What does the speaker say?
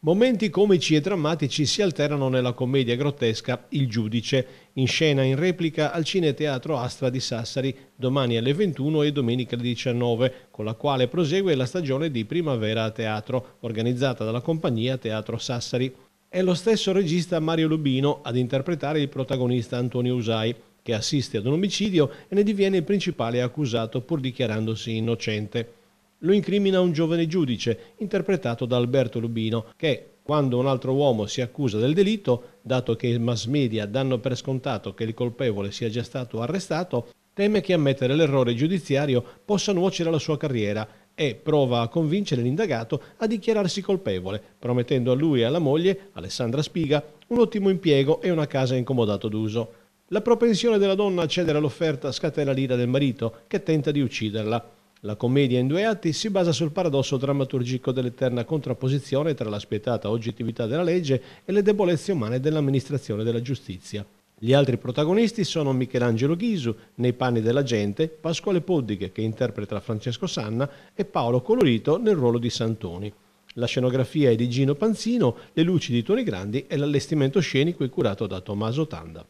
Momenti comici e drammatici si alternano nella commedia grottesca Il giudice, in scena in replica al Cineteatro Astra di Sassari domani alle 21 e domenica alle 19, con la quale prosegue la stagione di Primavera a Teatro, organizzata dalla compagnia Teatro Sassari. È lo stesso regista Mario Lubino ad interpretare il protagonista Antonio Usai, che assiste ad un omicidio e ne diviene il principale accusato pur dichiarandosi innocente lo incrimina un giovane giudice, interpretato da Alberto Lubino, che, quando un altro uomo si accusa del delitto, dato che i mass media danno per scontato che il colpevole sia già stato arrestato, teme che ammettere l'errore giudiziario possa nuocere alla sua carriera e prova a convincere l'indagato a dichiararsi colpevole, promettendo a lui e alla moglie, Alessandra Spiga, un ottimo impiego e una casa incomodato d'uso. La propensione della donna a cedere all'offerta scatena l'ira del marito, che tenta di ucciderla. La commedia in due atti si basa sul paradosso drammaturgico dell'eterna contrapposizione tra la spietata oggettività della legge e le debolezze umane dell'amministrazione della giustizia. Gli altri protagonisti sono Michelangelo Ghisu, nei panni della gente, Pasquale Poddiche, che interpreta Francesco Sanna, e Paolo Colorito nel ruolo di Santoni. La scenografia è di Gino Panzino, le luci di Toni Grandi e l'allestimento scenico è curato da Tommaso Tanda.